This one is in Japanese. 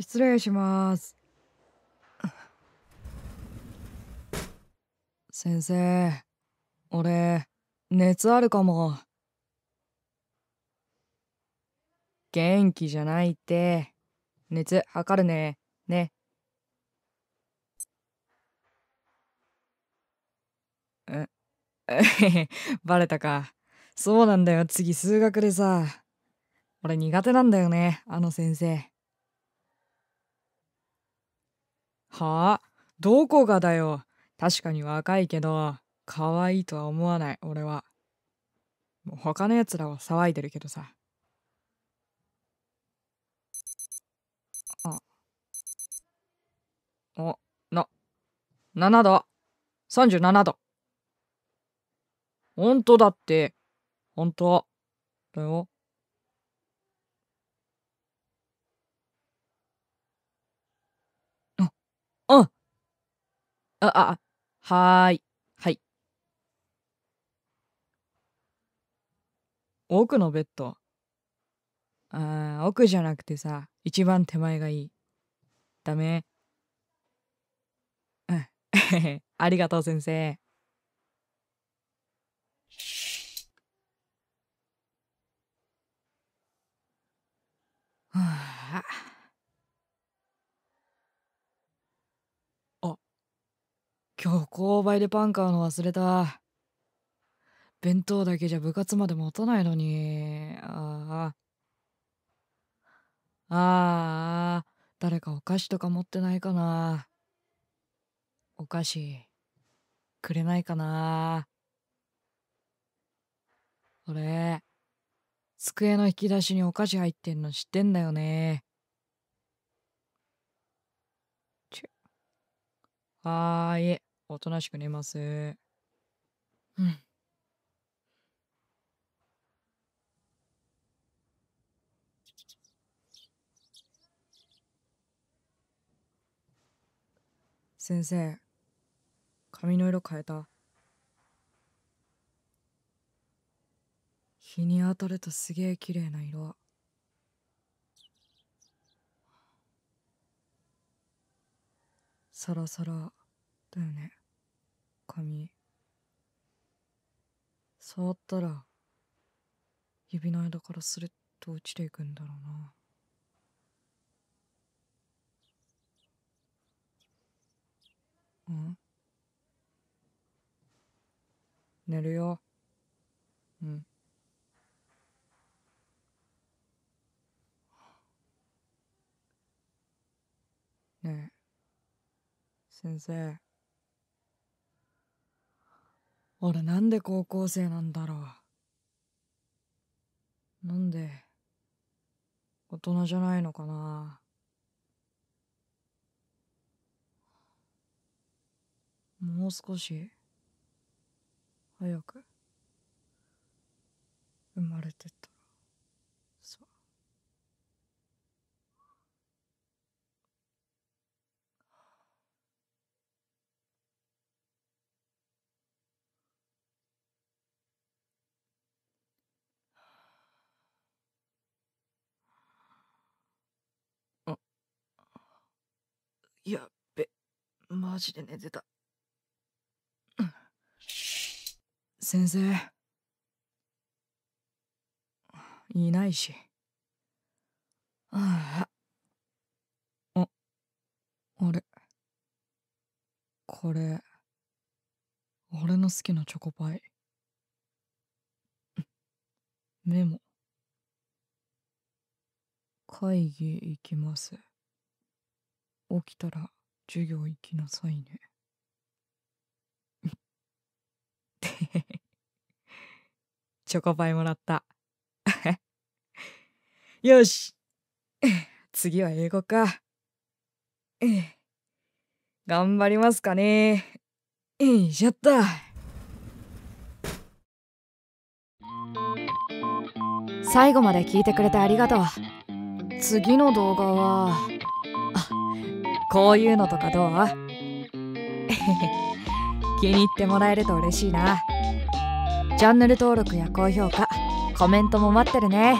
失礼します。先生、俺、熱あるかも。元気じゃないって。熱測るね。ね。え、バレたか。そうなんだよ。次数学でさ。俺苦手なんだよね。あの先生。はあどこがだよ確かに若いけど可愛いとは思わない俺はもう他のやつらは騒いでるけどさあおな7度37度ほんとだってほんとだようん。あ、あ、はーい。はい。奥のベッド。ああ、奥じゃなくてさ、一番手前がいい。ダメ。うん。ありがとう先生。今日購買でパン買うの忘れた。弁当だけじゃ部活まで持たないのに。ああ。ああ、誰かお菓子とか持ってないかな。お菓子、くれないかな。俺、机の引き出しにお菓子入ってんの知ってんだよね。ああはーおとなしく寝ます。うん。先生、髪の色変えた。日に当たるとすげえ綺麗な色。サラサラだよね。髪触ったら指の間からスレッと落ちていくんだろうなうん寝るようんねえ先生俺なんで高校生なんだろうなんで大人じゃないのかなもう少し早く生まれてたやっべ、マジで寝てた。先生、いないし。ああ、あれ。これ、俺の好きなチョコパイ。メモ。会議行きます。起きたら授業行きなさいね。チョコパイもらった。よし次は英語か。頑張りますかね。えいしょっと。最後まで聞いてくれてありがとう。次の動画は。こういうのとかどう 気に入ってもらえると嬉しいなチャンネル登録や高評価コメントも待ってるね。